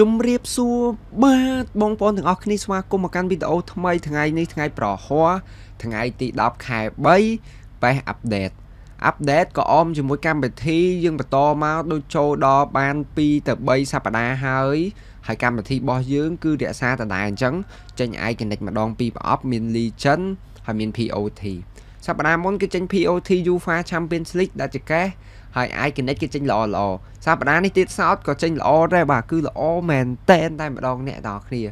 ជំរាបសួរបាទបងប្អូនទាំងអស់គ្នាស្វាគមន៍មកកាន់វីដេអូថ្មីថ្ងៃនេះថ្ងៃ ប្រហ័សថ្ងៃទី10ខែ3ប៉េះអាប់ដេតអាប់ដេតក៏អមជាមួយកម្មវិធី យើងបន្តមកដូចចូលដល់បាន2ទៅ3សប្តាហ៍ហើយហើយកម្មវិធីរបស់យើងគឺរក្សាតដែរអញ្ចឹងចេញឯកនិចម្ដងពីប្រអប់មាន Legend ហើយមាន POT សប្តាហ៍មុនគឺចេញ POT UEFA Champions League ដែលជាកេះហើយ Iconic គេចេញល្អល្អសប្តាហ៍នេះទៀតសោតក៏ចេញល្អដែរបាទគឺល្អមែនតែនតែម្ដងអ្នកដល់គ្នា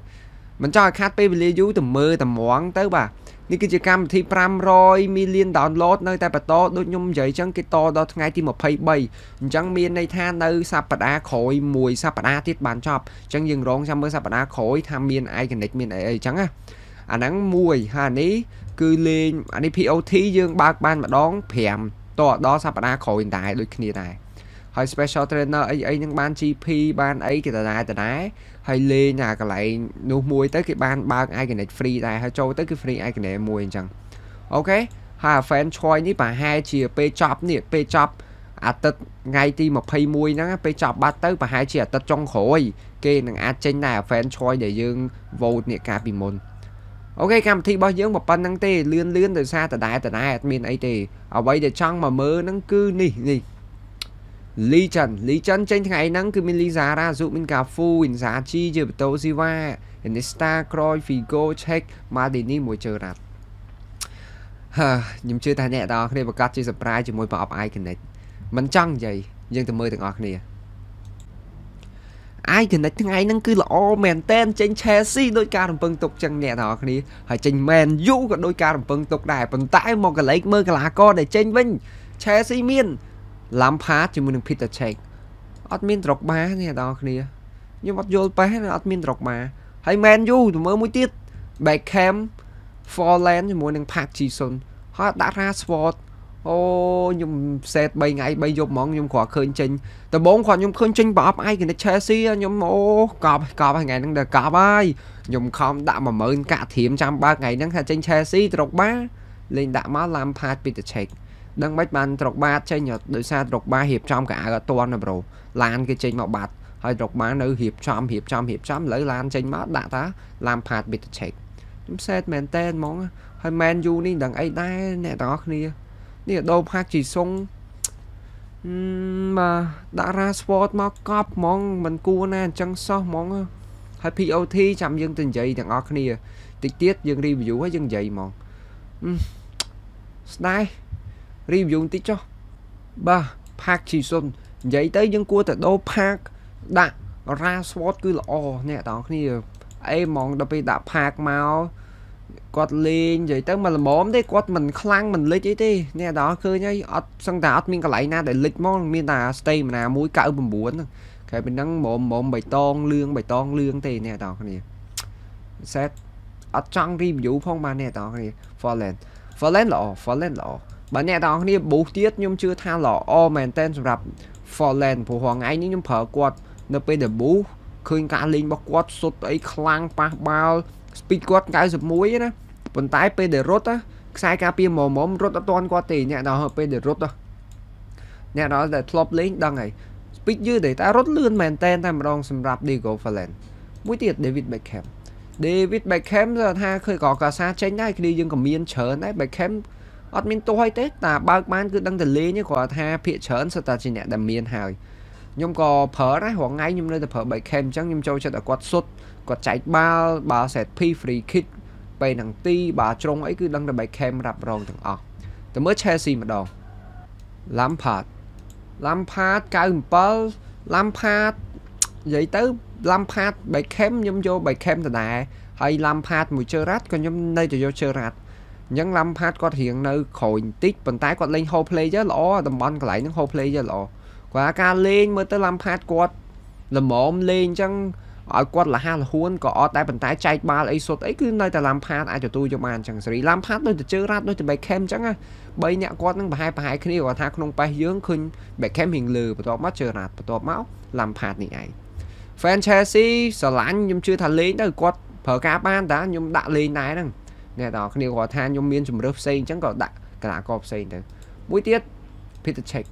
មិនចង់ឲ្យខាត់ពេលវេលាយូរទៅមើលតម្រងទៅបាទនេះគឺជាកម្មវិធី500 million download នៅតែបន្តដូចខ្ញុំនិយាយអញ្ចឹងគេតដល់ថ្ងៃទី23អញ្ចឹងមានន័យថានៅសប្តាហ៍ក្រោយមួយសប្តាហ៍ទៀតបានចប់អញ្ចឹងយើងរងចាំមើលសប្តាហ៍ក្រោយថាមាន Iconic មានអីអីអញ្ចឹងណាអាហ្នឹងមួយហើយនេះគឺលេងអានេះ POT យើងបើកបានម្ដង5តដល់សប្តាហ៍ក្រោយដែរដូចគ្នាដែរហើយ special trainer អីអីនឹងបាន GP បានអីគេដដែលដដែលហើយលេងអាកន្លែងនោះមួយ ទៅគេបានបើក Ignite free ដែរហើយចូលទៅគឺ free Ignite មួយអញ្ចឹងអូខេហើយ fan choice នេះប្រហែលជាពេលចប់នេះពេលចប់អាទិត្យថ្ងៃទី21ហ្នឹងពេលចប់បាត់ទៅប្រហែលជាអាទិត្យចុងក្រោយគេនឹងអាចចេញដែរ fan choice ដែលយើង vote នេះកាលពីមុនអូខេកម្មវិធីរបស់យើងមកប៉ុណ្្នឹងទេលឿនលឿនដោយសារតដែលតដែលអត់មានអីទេ អ្វីដែលចង់មកមើលហ្នឹងគឺនេះនេះ Legion Legion ចេញថ្ងៃហ្នឹងគឺមាន Liza Razu មាន Cafu Inzaghi ជាបតូស៊ីវ៉ា Iniesta Cruyff Figo Check Maldini មួយជើរ៉ាត់ហើខ្ញុំជឿថាអ្នកទាំងអស់គ្នាប្រកាសជា surprise ជាមួយប្រអប់ Iconic មិនចង់និយាយយើងទៅមើលទាំងអស់គ្នាអាយគណិតថ្ងៃហ្នឹងគឺល្អមែនតែនចេញ Chelsea ដោយការរំពឹងទុកចឹងអ្នកទាំងអស់គ្នាហើយចេញ Man U ក៏ដោយការរំពឹងទុកដែរប៉ុន្តែមកកលែកមើលកីឡាករដែលចេញវិញ Chelsea មាន Lampard ជាមួយនឹង Peter Cech អត់មាន Drogba អ្នកទាំងអស់គ្នាខ្ញុំអត់យល់ប៉ះអត់មាន Drogba ហើយ Man U ទៅមើលមួយទៀត Beckham Forlan ជាមួយនឹង Park Ji-sun ហើយដាក់ Rashford អូខ្ញុំសេត3ថ្ងៃ3យប់ហ្មងខ្ញុំគ្រាន់ឃើញចេញដំបូងគ្រាន់ខ្ញុំឃើញចេញប្រអប់ឯកនិត Chelsea ខ្ញុំអូកប់កប់ថ្ងៃហ្នឹងដល់កប់ហើយខ្ញុំខំដាក់10000កាក់ធៀមចាំបើថ្ងៃហ្នឹងថាចេញ Chelsea ត្រកបាលេងដាក់មកឡាំផាតពីតិឆេកដឹងមិនបានត្រកបាចេញដោយសារត្រកបារៀបចំកៅអៅអត់តាន់ណាប្រូឡានគេចេញមកបាត់ហើយត្រកបានៅរៀបចំរៀបចំរៀបចំឥឡូវឡានចេញមកដាក់ថាឡាំផាតពីតិឆេកខ្ញុំសេតមែនតែនហ្មង ហើយ Man U នេះដឹងអីដែរអ្នកទាំងអស់គ្នានេះដោផាជីសុងមកដាក់រ៉ាស្វតមកកប់ហ្មងមិនគួរណាអញ្ចឹងសោះហ្មងហើយ POT ចាំយើងទៅនិយាយទាំងអស់គ្នាតិចទៀតយើង review ហើយយើងនិយាយហ្មងស្ដាយ review បន្តិចចុះបាទ Park Ji Sun និយាយទៅយើងគួរតែដោ Park ដាក់ Ra Sword គឺល្អអ្នកទាំងគ្នាអេហ្មងដល់ពេលដាក់ Park មកគាត់លេងនិយាយទៅមកល្មមទេគាត់មិនខ្លាំងមិនលិចអីទេអ្នកដល់ឃើញហើយអត់សឹងតែអត់មានកន្លែងណាដែលលិចមកមានតែ stay ម្ណាមួយ99ហ្នឹងក្រោយពីហ្នឹងមុំមុំបៃតងលឿងបៃតងលឿងទេអ្នកដល់គ្នា set អត់ចង់ review ផងបាទអ្នកទាំងអស់គ្នា Fallen Fallen ល្អ Fallen ល្អបាទអ្នកទាំងអស់គ្នាប៊ូសទៀតខ្ញុំជឿថាល្អមែនតើសម្រាប់ Fallen ព្រោះហងៃនេះខ្ញុំប្រើគាត់នៅពេលដែលប៊ូសឃើញការលេងរបស់គាត់សុទ្ធអីខ្លាំងប៉ះបាល់ speed គាត់91ណាប៉ុន្តែពេលដែលរត់ខ្សែការពារមុំមុំរត់អត់ទាន់គាត់ទេអ្នកដល់ពេលដែលរត់អ្នកដល់ដែលធ្លាប់លេងដឹងហើយ speed យឺតែតែរត់លឿនមែនតែតែម្ដងសម្រាប់ Diego Valen មួយទៀត David Beckham David Beckham គាត់ថាឃើញក៏កាសាចេញដែរគ្នាយើងក៏មានច្រើនដែរ Beckham អត់មានទោះអីទេតែបើកបានគឺដឹងតែលេងគាត់ថា ភាកច្រើនសិតតែជាអ្នកដែលមានហើយខ្ញុំក៏ប្រើដែររាល់ថ្ងៃខ្ញុំនៅតែប្រើ bike cam អញ្ចឹងខ្ញុំចូលចិត្តឲ្យគាត់សុទ្ធគាត់ចែកបាល់បាល់ set piece free kick ពេលនឹងទី បាល់ជ្រុងអីគឺដឹងតែ bike cam រ៉ាប់រងទាំងអស់តែមើល Chelsea ម្ដង Lampard Lampard 97 Lampard និយាយទៅ Lampard bike cam ខ្ញុំយក bike cam ដដែលហើយ Lampard មួយ Gerrard ក៏ខ្ញុំនៅតែយក Gerrard អញ្ចឹង Lampard គាត់រៀងនៅក្រោយបន្តិចប៉ុន្តែគាត់លេង whole player ល្អតំបន់កន្លែងហ្នឹង whole player ល្អគាត់ការលេងមើលទៅឡាំផាតគាត់ល្មមលេងអញ្ចឹងឲ្យគាត់លះលហួនក៏អត់ដែរប៉ុន្តែចែកបាល់អីសុទ្ធអីគឺនៅតែឡាំផាតអាចទទួលយកបានអញ្ចឹងសេរីឡាំផាតដូចតែជើរ៉ាត់ដូចតែ Beckham អញ្ចឹងណា3អ្នកគាត់នឹងប្រហែលប្រហែលគ្នាគាត់ថាក្នុងប៉េះយើងឃើញ Beckham រៀងលើបន្ទាប់មកជើរ៉ាត់បន្ទាប់មកឡាំផាតនេះឯង Fan Chelsea ស្រឡាញ់ខ្ញុំជឿថាលេងទៅគាត់ប្រើការបានតាខ្ញុំដាក់លេងដែរហ្នឹងអ្នកទាំងគ្នាគាត់ថាខ្ញុំមានជំរើសផ្សេងអញ្ចឹងក៏ដាក់កីឡាករផ្សេងទៅមួយទៀត Peter Check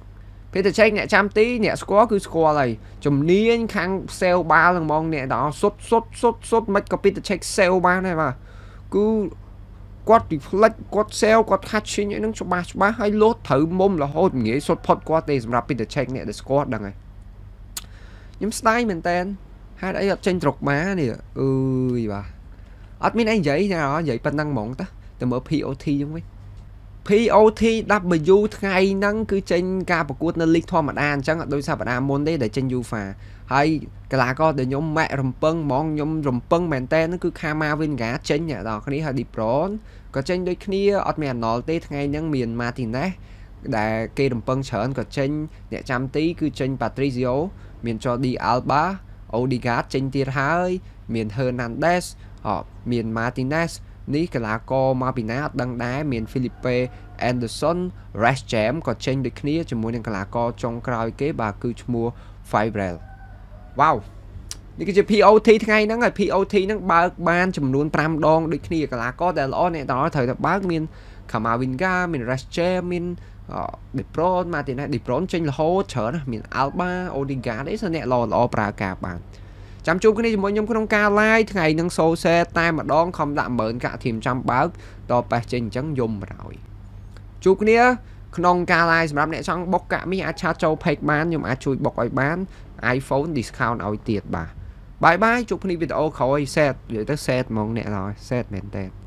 ភេទចេញអ្នកចាំទីអ្នកស្គាល់គឺស្គាល់ហើយជំនាញខាង sale បាល់ហ្នឹងហ្មងអ្នកដល់សុតសុតសុតសុតមិនក៏ភេទចេញ sale បានដែរបាទគឺគាត់ reflect គាត់ sale គាត់ catching ហ្នឹងច្បាស់ច្បាស់ហើយលោតត្រូវមុំរហូតងាយសុតផុតគាត់ទេសម្រាប់ភេទចេញអ្នកដែលស្គាល់ដឹងហើយខ្ញុំស្ដាយមែនតើហេតុអីអត់ចេញត្រកម៉ានេះអើយបាទអត់មានអីនិយាយណានិយាយប៉ុណ្ណឹងហ្មងតាទៅមើល POT ហ្នឹងវិញ POTW ថ្ងៃហ្នឹងគឺចេញការប្រកួតនៅលីកធម្មតាអញ្ចឹងអត់ដូចសប្តាហ៍មុនទេដែលចេញ UEFA ហើយកីឡាករដែលខ្ញុំម៉ាក់រំពឹងហ្មងខ្ញុំរំពឹងមែនតើគឺ Kama Vinga ចេញអ្នកនរគ្នាហើយ De Bruyne ក៏ចេញដូចគ្នាអត់មាន Arnold ទេថ្ងៃហ្នឹងមាន Martinez ដែល គេរំពឹងច្រើនក៏ចេញអ្នកចាំទី គឺចេញ Patricio មាន Jordi Alba Odegaard ចេញទៀតហើយមាន Hernandez មាន Martinez នេះកីឡាករមកពីណាអត់ដឹងដែរមាន Felipe Anderson, Rash Jam ក៏ចេញដូចគ្នាជាមួយនឹងកីឡាករចុងក្រោយគេបាទគឺឈ្មោះ Fibrel វ៉ាវនេះគឺជា POT ថ្ងៃហ្នឹងហើយ POT ហ្នឹងបើកបានចំនួន5ដងដូចគ្នាកីឡាករដែលល្អអ្នកទាំងអស់ត្រូវតែបើកមាន Kamavinga មាន Rash Jam មាន De Bruyne Martinez De Bruyne ចេញរហូតច្រើនមាន Alba Odegaard អីសោះអ្នកល្អល្អប្រើការបានចាំជួបគ្នាជាមួយខ្ញុំក្នុងការ live ថ្ងៃនឹងសូសែតែម្ដងខំដាក់10000កាក់ធៀមចាំបើកតប៉េះចេញអញ្ចឹងយំបណ្ដោយជួបគ្នា ក្នុងការ live សម្រាប់អ្នកចង់បុកកាក់មីអាចឆាតចូល page បានខ្ញុំអាចជួយបុកឲ្យបាន iPhone discount ឲ្យទៀតបាទបាយបាយជួបគ្នាវីដេអូក្រោយ set និយាយទៅ set ហ្មងអ្នកឡើយ set មែនតើ